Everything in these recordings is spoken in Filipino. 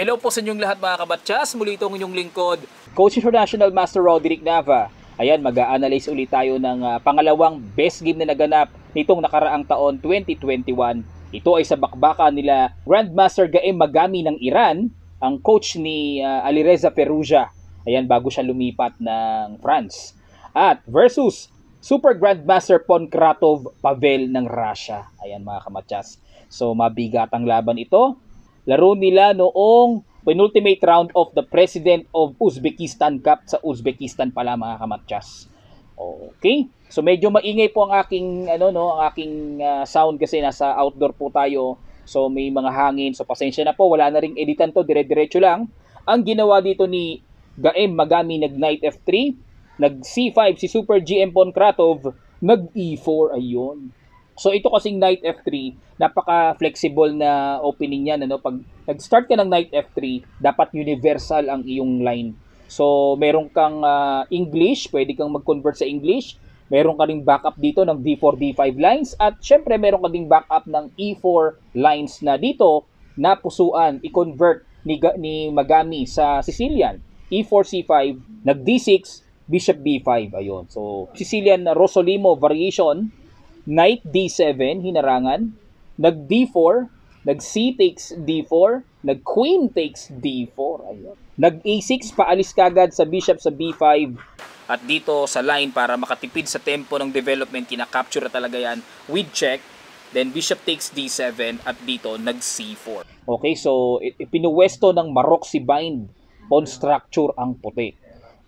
Hello po sa inyong lahat mga kabatsyas. Muli itong inyong lingkod. Coach International Master Roderick Nava. Ayan, mag-a-analyze ulit tayo ng uh, pangalawang best game na naganap nitong nakaraang taon 2021. Ito ay sa bakbaka nila Grandmaster Gaem Magami ng Iran, ang coach ni uh, Alireza Perugia. Ayan, bago siya lumipat ng France. At versus Super Grandmaster Ponkratov Pavel ng Russia. Ayan mga kamatyas. So mabigat ang laban ito laro nila noong penultimate round of the President of Uzbekistan Cup sa Uzbekistan pala mga kamatchas. Okay. So medyo maingay po ang aking ano no, ang aking uh, sound kasi nasa outdoor po tayo. So may mga hangin. So pasensya na po, wala na ring editan to, dire-diretso lang. Ang ginawa dito ni Gaem Magami nag knight F3, nag C5 si Super GM Ponkratov, nag E4 ayon. So ito kasing knight f3, napaka-flexible na opening niyan. Ano? Pag nag-start ka ng knight f3, dapat universal ang iyong line. So meron kang uh, English, pwede kang mag-convert sa English. Meron ka ring backup dito ng d4, d5 lines. At syempre meron ka ding backup ng e4 lines na dito na pusuan, i-convert ni, ni Magami sa Sicilian. e4, c5, nag d6, bishop b5. Ayun. So Sicilian Rosolimo variation knight d7, hinarangan, nag d4, nag c takes d4, nag queen takes d4. Ayun. Nag a6, e paalis kagad sa bishop sa b5. At dito sa line para makatipid sa tempo ng development, kinakapture talaga yan with check. Then bishop takes d7 at dito nag c4. Okay, so ipinuwesto ng Marok si Bind. Pawn structure ang puti.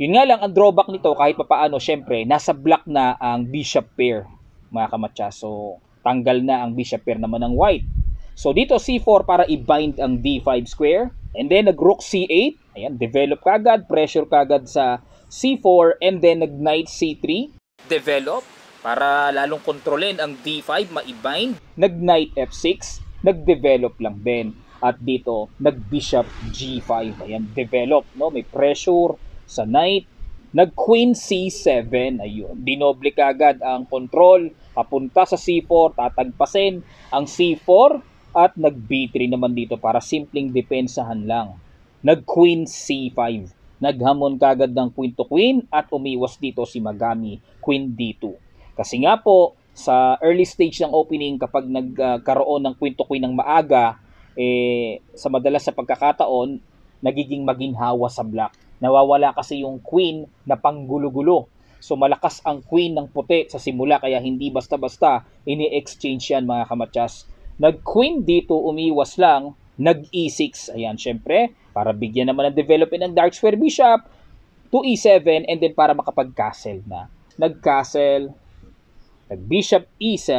Yun nga lang, ang drawback nito kahit papaano, syempre, nasa black na ang bishop pair mga kamatcha. So, tanggal na ang bishop pair naman ng white. So, dito C4 para i-bind ang D5 square. And then, nag-rook C8. Ayan, develop kagad, pressure kagad sa C4. And then, nag-knight C3. Develop para lalong kontrolin ang D5, ma-bind. Nag-knight F6, nag-develop lang din. At dito, nag-bishop G5. Ayan, develop. No? May pressure sa knight. Nag-queen C7. Ayun, dinoble kagad ang control papunta sa C4, tatagpasin ang C4 at nag-B3 naman dito para simpleng depensahan lang. Nag-Queen C5. Naghamon kagad ng Queen to Queen at umiwas dito si Magami, Queen D2. Kasi nga po, sa early stage ng opening kapag nagkaroon ng Queen to Queen ng maaga, eh, sa madalas sa pagkakataon, nagiging maginhawa sa black. Nawawala kasi yung queen na panggulo-gulo So malakas ang queen ng puti sa simula kaya hindi basta-basta ini-exchange yan mga kamatsas. Nag-queen dito umiwas lang, nag-e6. Ayan, syempre, para bigyan naman ng development ng dark square bishop, to e7 and then para makapag-castle na. Nag-castle, nag-bishop e7,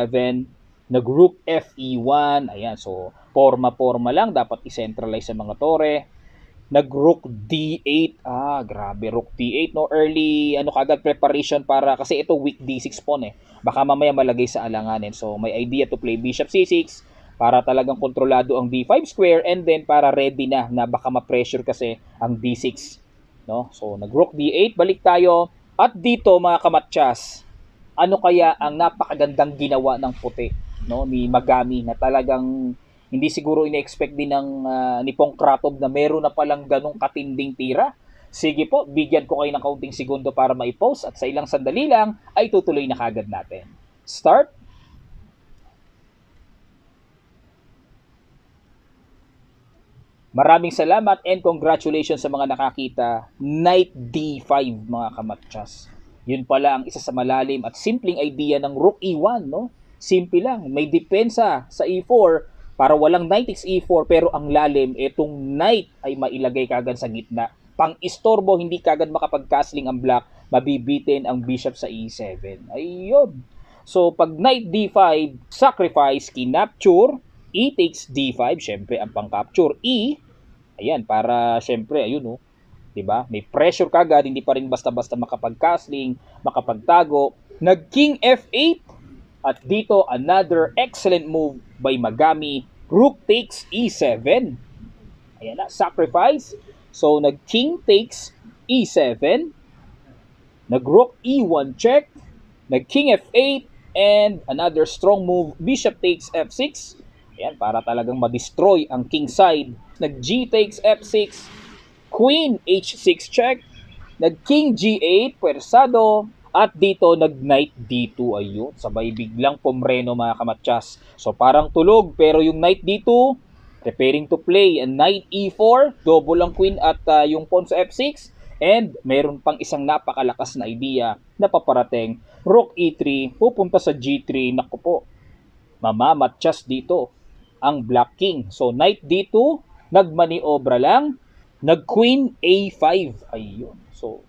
nag-rook fe1. Ayan, so forma-forma lang. Dapat i-centralize ang mga tore nag rook d8 ah grabe rook d8 no early ano kagad preparation para kasi ito weak d6 pawn eh baka mamaya malagay sa alanganin so may idea to play bishop c6 para talagang kontrolado ang d5 square and then para ready na na baka ma-pressure kasi ang d6 no so nag rook d8 balik tayo at dito mga kamatchas ano kaya ang napakagandang ginawa ng puti no ni Magami na talagang hindi siguro ina-expect din ng uh, ah, ni Pong Kratov na meron na palang ganong katinding tira. Sige po, bigyan ko kayo ng kaunting segundo para ma-post at sa ilang sandali lang ay tutuloy na kagad natin. Start! Maraming salamat and congratulations sa mga nakakita. Knight D5 mga kamatchas. Yun pala ang isa sa malalim at simpleng idea ng Rook E1, no? Simple lang, may depensa sa E4 para walang knight takes e4 pero ang lalim, itong knight ay mailagay kagad sa gitna. Pang istorbo, hindi kagad makapagcastling ang black, mabibitin ang bishop sa e7. Ayun. So, pag knight d5, sacrifice, kinapture, e takes d5, syempre ang pang-capture, e, ayan, para syempre, ayun oh, 'di ba? May pressure kagad, hindi pa rin basta-basta makapagcastling makapagtago. Nag-king f8, at dito, another excellent move by Magami. Rook takes e7. Ayan na, sacrifice. So, nag-king takes e7. Nag-rook e1 check. Nag-king f8. And another strong move, bishop takes f6. Ayan, para talagang ma-destroy ang king side. Nag-g takes f6. Queen h6 check. Nag-king g8, pwersado. At dito, nag-knight d2. Ayun, sabay biglang pumreno mga kamatsas. So parang tulog, pero yung knight d2, preparing to play. And knight e4, double ang queen at uh, yung pawn sa f6. And mayroon pang isang napakalakas na idea na paparating. Rook e3, pupunta sa g3. Naku po, mamamatsas dito ang black king. So knight d2, nagmaniobra lang. Nag-queen a5. Ayun. So,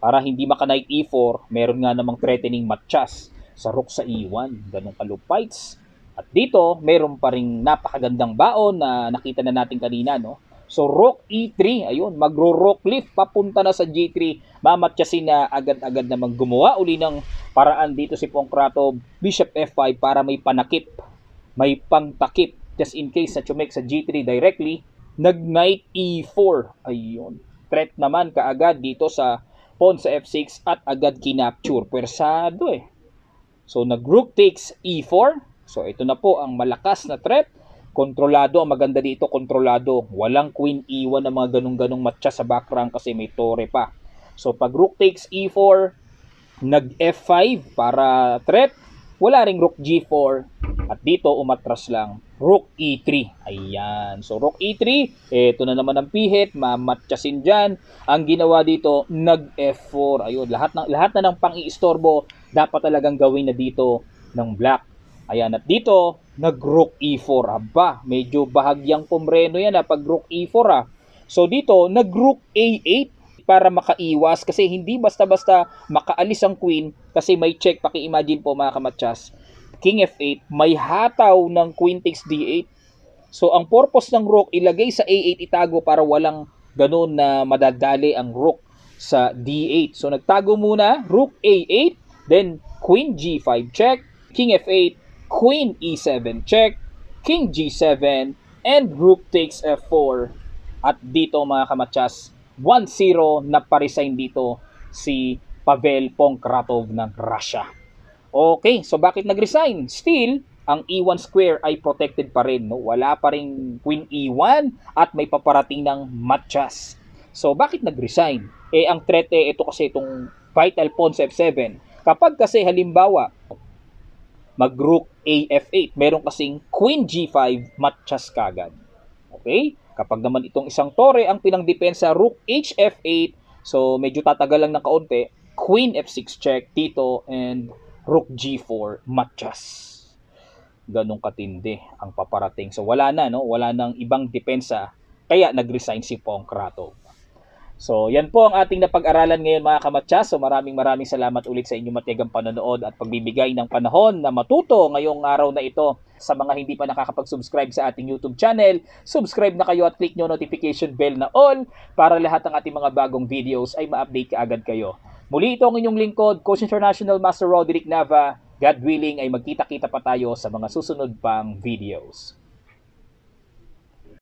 para hindi maka knight e4, meron nga namang threatening matchas sa rook sa e1, ganong kalupites. At dito, meron pa rin napakagandang baon na nakita na natin kanina, no? So, rook e3, ayun, magro-rook lift, papunta na sa g3. Mamatyasin na agad-agad na maggumawa uli ng paraan dito si Pongkratov, bishop f5 para may panakip, may pangtakip. Just in case na chumek sa g3 directly, nag-knight e4. Ayun, threat naman kaagad dito sa pawn sa f6 at agad kinapture. Pwersado eh. So nag-rook takes e4. So ito na po ang malakas na threat. Kontrolado, ang maganda dito, kontrolado. Walang queen e1 na mga ganong-ganong matcha sa back rank kasi may tore pa. So pag rook takes e4, nag f5 para threat. Wala ring rook g4 at dito umatras lang Rook E3. Ayan. So, Rook E3, ito na naman ang pihit, mamatchasin dyan. Ang ginawa dito, nag F4. Ayun, lahat, ng, lahat na ng pang-iistorbo, dapat talagang gawin na dito ng black. Ayan, at dito, nag Rook E4. Aba, medyo bahagyang pumreno yan ha, ah, pag Rook E4 ha. Ah. So, dito, nag Rook A8 para makaiwas kasi hindi basta-basta makaalis ang queen kasi may check paki-imagine po mga kamatchas king f8, may hataw ng queen takes d8. So ang purpose ng rook, ilagay sa a8 itago para walang ganun na madadali ang rook sa d8. So nagtago muna, rook a8, then queen g5 check, king f8, queen e7 check, king g7, and rook takes f4. At dito mga kamatsas, 1-0 na paresign dito si Pavel Ponkratov ng Russia. Okay, so bakit nag-resign? Still, ang E1 square ay protected pa rin. No? Wala pa rin Queen E1 at may paparating ng matchas. So bakit nag-resign? Eh ang threat eh, ito kasi itong vital pawn sa F7. Kapag kasi halimbawa, mag-rook AF8, meron kasing Queen G5 matchas kagad. Okay? Kapag naman itong isang tore ang pinangdepensa Rook HF8, so medyo tatagal lang ng kaunti, Queen F6 check dito and Rook G4 matchas. Ganong katindi ang paparating. So wala na, no? wala nang ibang depensa. Kaya nagresign si Pongkratov. So, yan po ang ating napag-aralan ngayon mga kamatsa. So, maraming maraming salamat ulit sa inyong matiyagang panonood at pagbibigay ng panahon na matuto ngayong araw na ito. Sa mga hindi pa nakakapag-subscribe sa ating YouTube channel, subscribe na kayo at click nyo notification bell na all para lahat ng ating mga bagong videos ay ma-update ka agad kayo. Muli ito ang inyong lingkod, Coach International Master Roderick Nava. God willing ay magkita-kita pa tayo sa mga susunod pang videos.